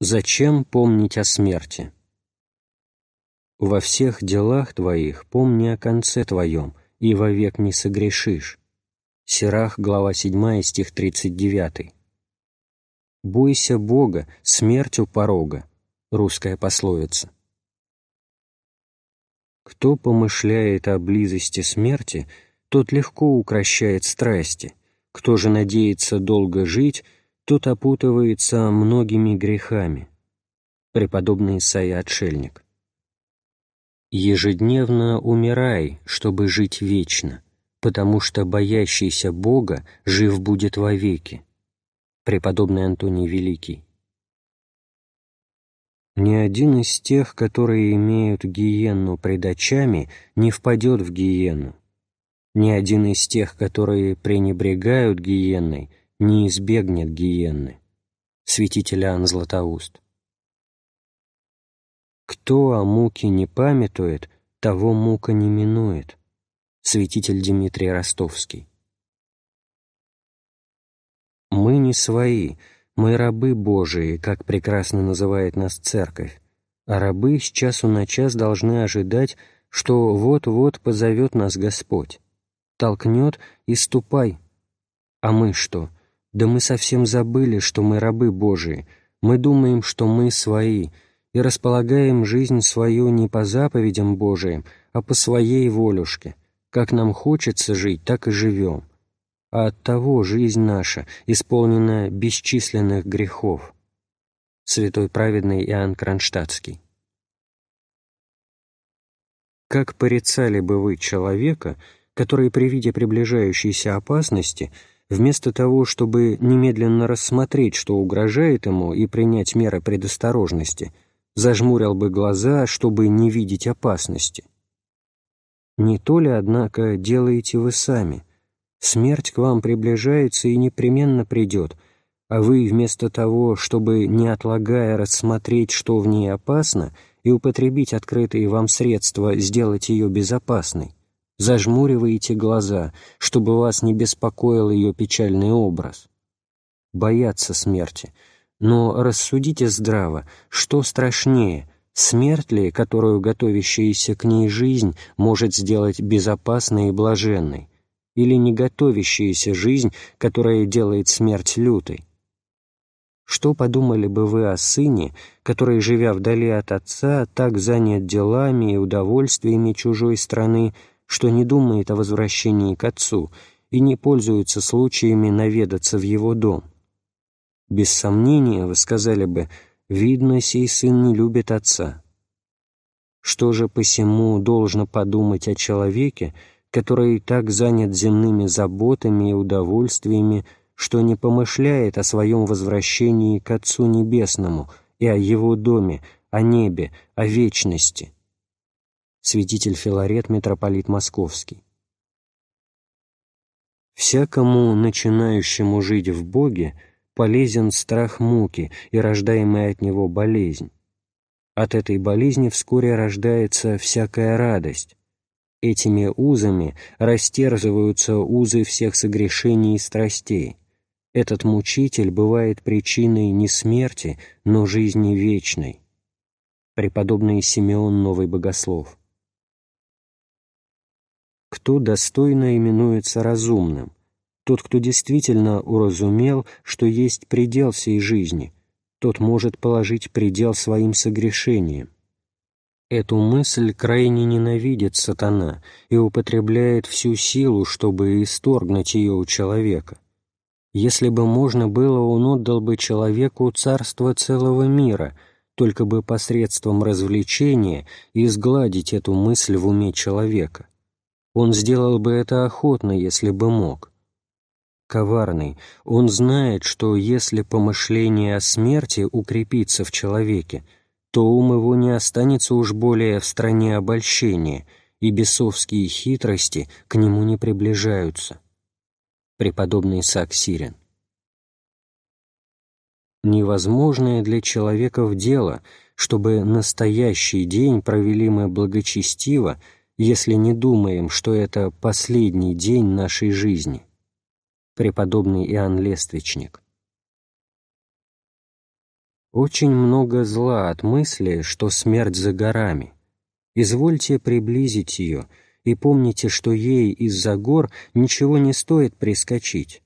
Зачем помнить о смерти? Во всех делах твоих помни о конце твоем, и вовек не согрешишь. Сирах, глава 7, стих 39. Бойся Бога, смертью порога. Русская пословица. Кто помышляет о близости смерти, тот легко укращает страсти. Кто же надеется долго жить, тот опутывается многими грехами. Преподобный Исаия Отшельник. «Ежедневно умирай, чтобы жить вечно, потому что боящийся Бога жив будет вовеки». Преподобный Антоний Великий. Ни один из тех, которые имеют гиенну пред очами, не впадет в гиену. Ни один из тех, которые пренебрегают гиенной, не избегнет гиенны. Святитель Иоанн Златоуст. Кто о муке не памятует, того мука не минует. Святитель Дмитрий Ростовский. Мы не свои, мы рабы Божии, как прекрасно называет нас Церковь, а рабы с часу на час должны ожидать, что вот-вот позовет нас Господь, толкнет и ступай. А мы что, да мы совсем забыли, что мы рабы Божии, мы думаем, что мы свои, и располагаем жизнь свою не по заповедям Божиим, а по своей волюшке. Как нам хочется жить, так и живем. А от того жизнь наша исполнена бесчисленных грехов. Святой праведный Иоанн Кронштадтский. Как порицали бы вы человека, который при виде приближающейся опасности – вместо того, чтобы немедленно рассмотреть, что угрожает ему, и принять меры предосторожности, зажмурил бы глаза, чтобы не видеть опасности. Не то ли, однако, делаете вы сами? Смерть к вам приближается и непременно придет, а вы вместо того, чтобы, не отлагая, рассмотреть, что в ней опасно, и употребить открытые вам средства, сделать ее безопасной, зажмуриваете глаза, чтобы вас не беспокоил ее печальный образ. Бояться смерти. Но рассудите здраво, что страшнее, смерть ли, которую готовящаяся к ней жизнь может сделать безопасной и блаженной, или не готовящаяся жизнь, которая делает смерть лютой? Что подумали бы вы о сыне, который, живя вдали от отца, так занят делами и удовольствиями чужой страны, что не думает о возвращении к отцу и не пользуется случаями наведаться в его дом. Без сомнения, вы сказали бы, видно, сей сын не любит отца. Что же посему должно подумать о человеке, который так занят земными заботами и удовольствиями, что не помышляет о своем возвращении к Отцу Небесному и о Его доме, о небе, о вечности?» святитель Филарет, митрополит Московский. «Всякому начинающему жить в Боге полезен страх муки и рождаемая от него болезнь. От этой болезни вскоре рождается всякая радость. Этими узами растерзываются узы всех согрешений и страстей. Этот мучитель бывает причиной не смерти, но жизни вечной. Преподобный Симеон Новый Богослов кто достойно именуется разумным, тот, кто действительно уразумел, что есть предел всей жизни, тот может положить предел своим согрешениям. Эту мысль крайне ненавидит сатана и употребляет всю силу, чтобы исторгнуть ее у человека. Если бы можно было, он отдал бы человеку царство целого мира, только бы посредством развлечения изгладить эту мысль в уме человека. Он сделал бы это охотно, если бы мог. Коварный, он знает, что если помышление о смерти укрепится в человеке, то ум его не останется уж более в стране обольщения, и бесовские хитрости к нему не приближаются. Преподобный Саксирин. невозможное для человека в дело, чтобы настоящий день провели мы благочестиво если не думаем, что это последний день нашей жизни. Преподобный Иоанн Лествичник. Очень много зла от мысли, что смерть за горами. Извольте приблизить ее, и помните, что ей из-за гор ничего не стоит прискочить.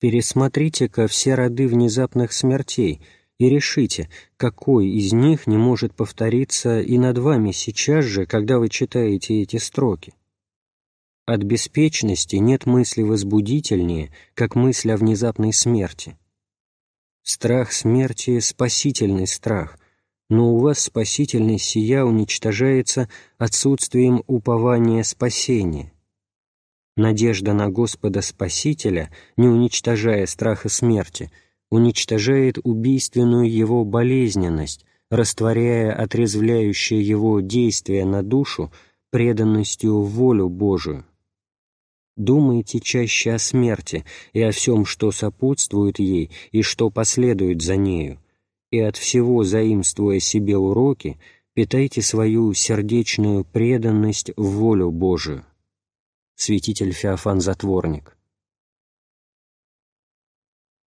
Пересмотрите-ка все роды внезапных смертей — и решите, какой из них не может повториться и над вами сейчас же, когда вы читаете эти строки. От беспечности нет мысли возбудительнее, как мысль о внезапной смерти. Страх смерти — спасительный страх, но у вас спасительный сия уничтожается отсутствием упования спасения. Надежда на Господа Спасителя, не уничтожая страха смерти — уничтожает убийственную его болезненность, растворяя отрезвляющее его действие на душу преданностью в волю Божию. Думайте чаще о смерти и о всем, что сопутствует ей и что последует за нею, и от всего, заимствуя себе уроки, питайте свою сердечную преданность в волю Божию. Святитель Феофан Затворник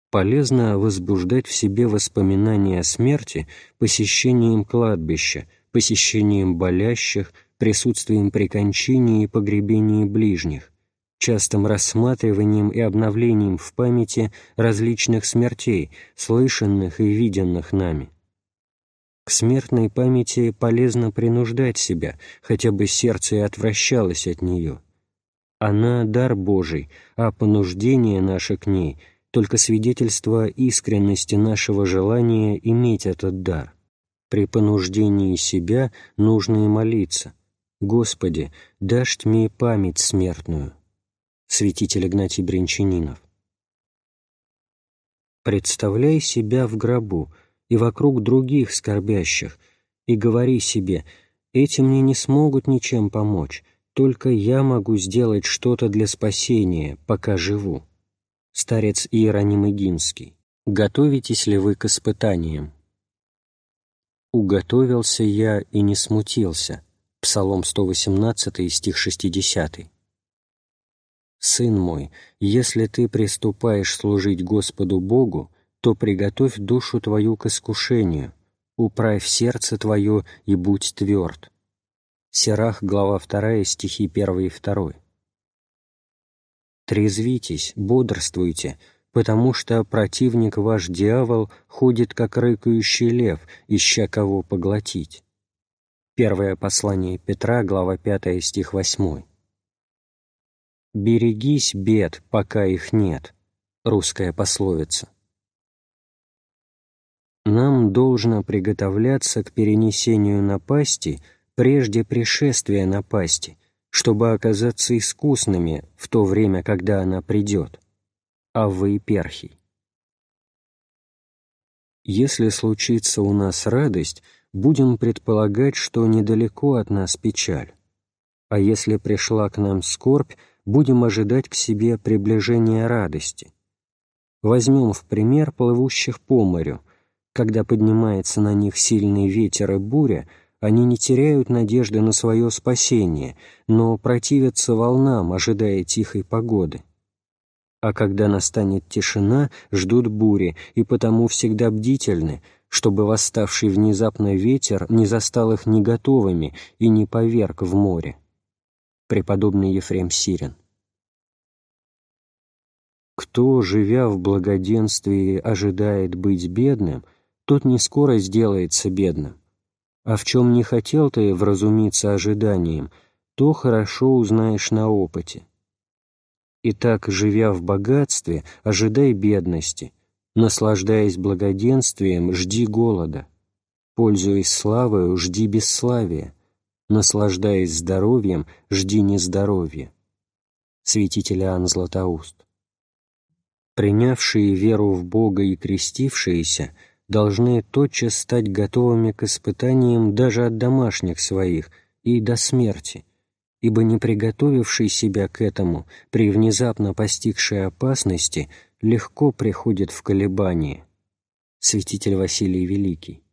полезно возбуждать в себе воспоминания о смерти посещением кладбища, посещением болящих, присутствием при кончине и погребении ближних, частым рассматриванием и обновлением в памяти различных смертей, слышанных и виденных нами. К смертной памяти полезно принуждать себя, хотя бы сердце и отвращалось от нее. Она — дар Божий, а понуждение наше к ней — только свидетельство искренности нашего желания иметь этот дар. При понуждении себя нужно и молиться. «Господи, дашь мне память смертную» — святитель Игнатий Бринчанинов. «Представляй себя в гробу и вокруг других скорбящих, и говори себе, эти мне не смогут ничем помочь, только я могу сделать что-то для спасения, пока живу» старец Иероним Игинский. «Готовитесь ли вы к испытаниям?» «Уготовился я и не смутился» Псалом 118, стих 60. «Сын мой, если ты приступаешь служить Господу Богу, то приготовь душу твою к искушению, управь сердце твое и будь тверд». Серах, глава 2, стихи 1 и 2. «Трезвитесь, бодрствуйте, потому что противник ваш дьявол ходит, как рыкающий лев, ища кого поглотить». Первое послание Петра, глава 5, стих 8. «Берегись бед, пока их нет» — русская пословица. Нам должно приготовляться к перенесению напасти прежде пришествия напасти — чтобы оказаться искусными в то время, когда она придет, а вы — перхий. Если случится у нас радость, будем предполагать, что недалеко от нас печаль, а если пришла к нам скорбь, будем ожидать к себе приближения радости. Возьмем в пример плывущих по морю, когда поднимается на них сильный ветер и буря — они не теряют надежды на свое спасение, но противятся волнам, ожидая тихой погоды. А когда настанет тишина, ждут бури, и потому всегда бдительны, чтобы восставший внезапно ветер не застал их не готовыми и не поверг в море. Преподобный Ефрем Сирин. Кто, живя в благоденствии, ожидает быть бедным, тот не скоро сделается бедным а в чем не хотел ты вразумиться ожиданием, то хорошо узнаешь на опыте. Итак, живя в богатстве, ожидай бедности, наслаждаясь благоденствием, жди голода, пользуясь славою, жди бесславия, наслаждаясь здоровьем, жди нездоровья. Святитель Иоанн Златоуст. Принявшие веру в Бога и крестившиеся — должны тотчас стать готовыми к испытаниям даже от домашних своих и до смерти, ибо не приготовивший себя к этому при внезапно постигшей опасности легко приходит в колебание. Святитель Василий Великий.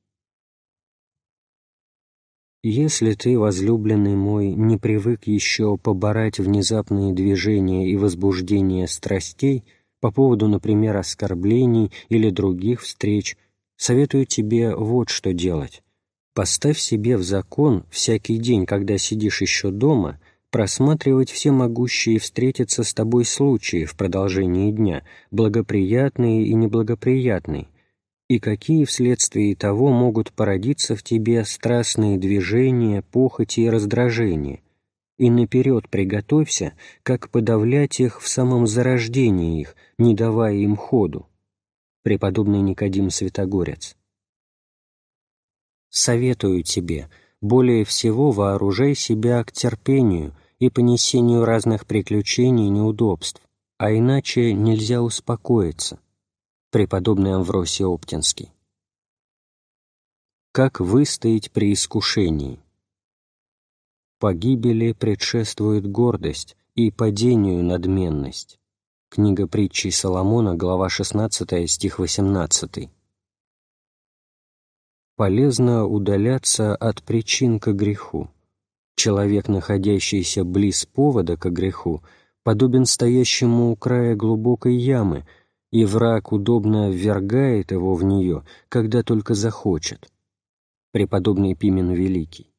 «Если ты, возлюбленный мой, не привык еще поборать внезапные движения и возбуждения страстей по поводу, например, оскорблений или других встреч, Советую тебе вот что делать. Поставь себе в закон всякий день, когда сидишь еще дома, просматривать все могущие встретиться с тобой случаи в продолжении дня, благоприятные и неблагоприятные, и какие вследствие того могут породиться в тебе страстные движения, похоти и раздражения, и наперед приготовься, как подавлять их в самом зарождении их, не давая им ходу преподобный Никодим Святогорец. «Советую тебе, более всего вооружай себя к терпению и понесению разных приключений и неудобств, а иначе нельзя успокоиться» преподобный Амвросий Оптинский. Как выстоять при искушении? Погибели предшествует гордость и падению надменность. Книга притчей Соломона, глава 16, стих 18. Полезно удаляться от причин к греху. Человек, находящийся близ повода к греху, подобен стоящему у края глубокой ямы, и враг удобно ввергает его в нее, когда только захочет. Преподобный Пимен Великий.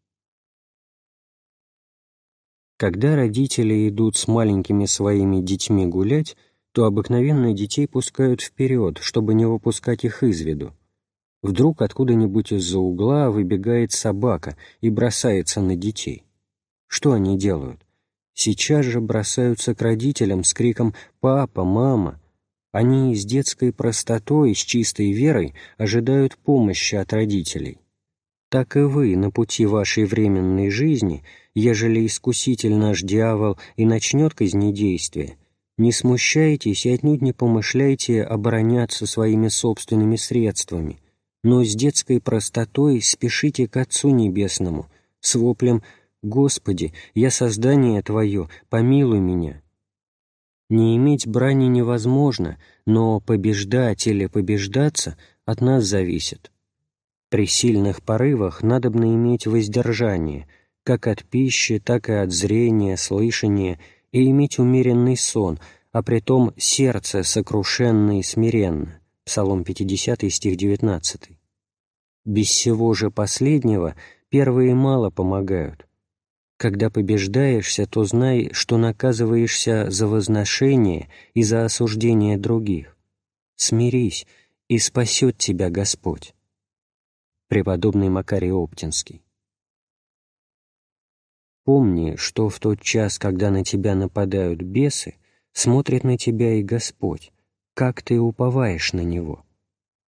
Когда родители идут с маленькими своими детьми гулять, то обыкновенно детей пускают вперед, чтобы не выпускать их из виду. Вдруг откуда-нибудь из-за угла выбегает собака и бросается на детей. Что они делают? Сейчас же бросаются к родителям с криком «Папа! Мама!». Они с детской простотой, с чистой верой ожидают помощи от родителей так и вы на пути вашей временной жизни, ежели искуситель наш дьявол и начнет действия, не смущайтесь и отнюдь не помышляйте обороняться своими собственными средствами, но с детской простотой спешите к Отцу Небесному с воплем «Господи, я создание Твое, помилуй меня». Не иметь брани невозможно, но побеждать или побеждаться от нас зависит. При сильных порывах надобно иметь воздержание как от пищи, так и от зрения, слышания, и иметь умеренный сон, а при том сердце сокрушенно и смиренно. Псалом 50, стих 19. Без всего же последнего первые мало помогают. Когда побеждаешься, то знай, что наказываешься за возношение и за осуждение других. Смирись, и спасет тебя Господь преподобный Макарий Оптинский. Помни, что в тот час, когда на тебя нападают бесы, смотрит на тебя и Господь, как ты уповаешь на Него.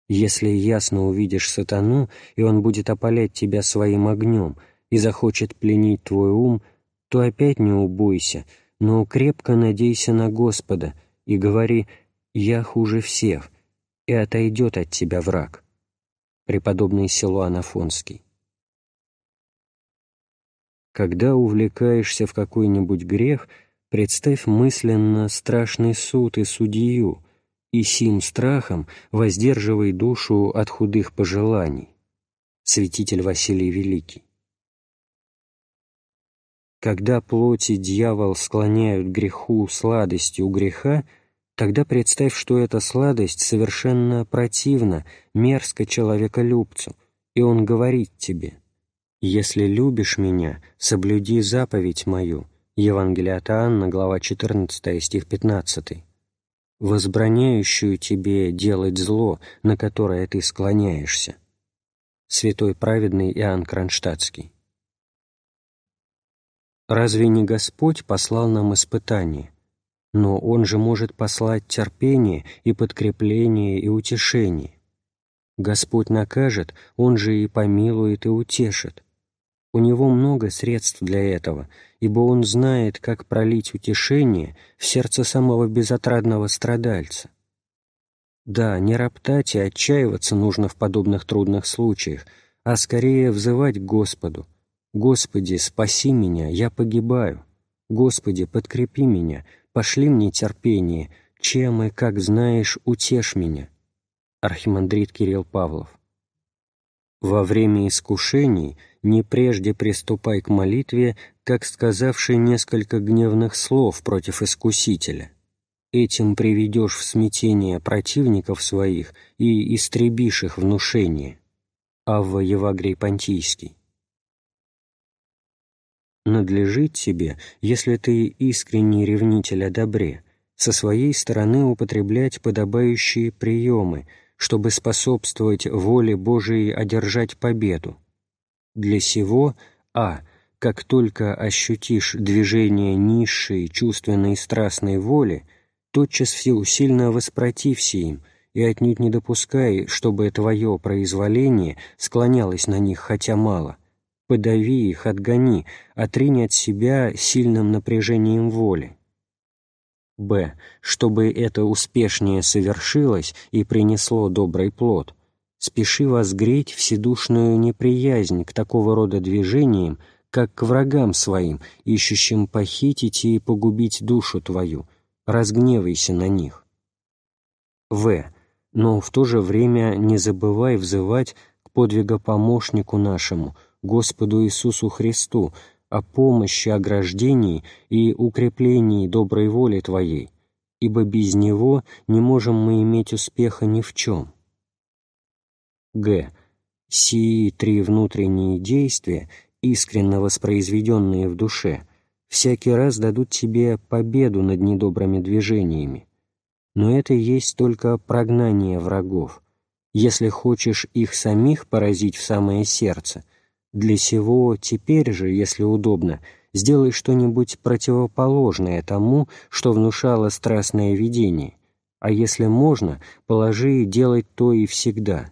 Если ясно увидишь сатану, и он будет опалять тебя своим огнем и захочет пленить твой ум, то опять не убойся, но крепко надейся на Господа и говори «Я хуже всех», и отойдет от тебя враг преподобный Силуан Афонский. Когда увлекаешься в какой-нибудь грех, представь мысленно страшный суд и судью, и сим страхом воздерживай душу от худых пожеланий. Святитель Василий Великий. Когда плоти дьявол склоняют греху сладостью греха, тогда представь, что эта сладость совершенно противна, мерзко человеколюбцу, и он говорит тебе, «Если любишь меня, соблюди заповедь мою». Евангелие от Анна, глава 14, стих 15. «Возбраняющую тебе делать зло, на которое ты склоняешься». Святой праведный Иоанн Кронштадтский. «Разве не Господь послал нам испытание?» но Он же может послать терпение и подкрепление и утешение. Господь накажет, Он же и помилует и утешит. У Него много средств для этого, ибо Он знает, как пролить утешение в сердце самого безотрадного страдальца. Да, не роптать и отчаиваться нужно в подобных трудных случаях, а скорее взывать к Господу. «Господи, спаси меня, я погибаю! Господи, подкрепи меня, пошли мне терпение, чем и, как знаешь, утешь меня». Архимандрит Кирилл Павлов. «Во время искушений не прежде приступай к молитве, как сказавший несколько гневных слов против искусителя. Этим приведешь в смятение противников своих и истребишь их внушение». Авва Евагрий Понтийский надлежит тебе, если ты искренний ревнитель о добре, со своей стороны употреблять подобающие приемы, чтобы способствовать воле Божией одержать победу. Для сего а. Как только ощутишь движение низшей чувственной и страстной воли, тотчас всеусильно воспротився им и отнюдь не допускай, чтобы твое произволение склонялось на них хотя мало – Подави их, отгони, отринь от себя сильным напряжением воли. Б. Чтобы это успешнее совершилось и принесло добрый плод, спеши возгреть вседушную неприязнь к такого рода движениям, как к врагам своим, ищущим похитить и погубить душу твою, разгневайся на них. В. Но в то же время не забывай взывать к подвигопомощнику нашему — Господу Иисусу Христу о помощи, ограждении и укреплении доброй воли Твоей, ибо без Него не можем мы иметь успеха ни в чем. Г. Сии три внутренние действия, искренно воспроизведенные в душе, всякий раз дадут тебе победу над недобрыми движениями. Но это есть только прогнание врагов. Если хочешь их самих поразить в самое сердце — для сего теперь же, если удобно, сделай что-нибудь противоположное тому, что внушало страстное видение, а если можно, положи делать то и всегда.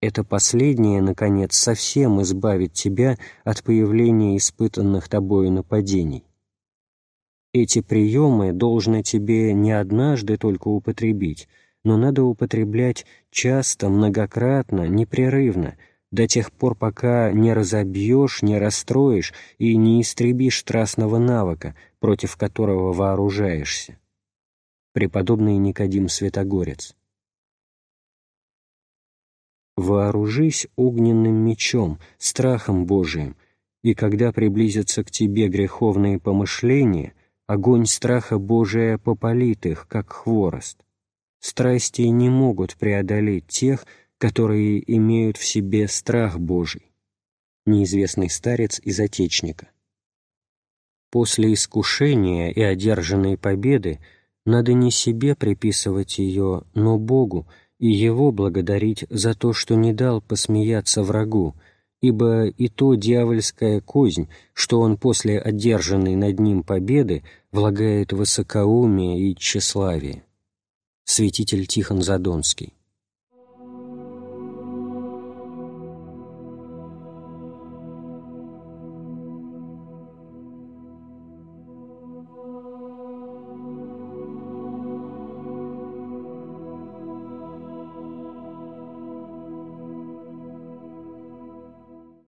Это последнее, наконец, совсем избавит тебя от появления испытанных тобою нападений. Эти приемы должно тебе не однажды только употребить, но надо употреблять часто, многократно, непрерывно — до тех пор, пока не разобьешь, не расстроишь и не истребишь страстного навыка, против которого вооружаешься. Преподобный Никодим Святогорец. «Вооружись огненным мечом, страхом Божиим, и когда приблизятся к тебе греховные помышления, огонь страха Божия попалит их, как хворост. Страсти не могут преодолеть тех, которые имеют в себе страх Божий, неизвестный старец из Отечника. После искушения и одержанной победы надо не себе приписывать ее, но Богу, и Его благодарить за то, что не дал посмеяться врагу, ибо и то дьявольская кознь, что он после одержанной над ним победы влагает высокоумие и тщеславие. Святитель Тихон Задонский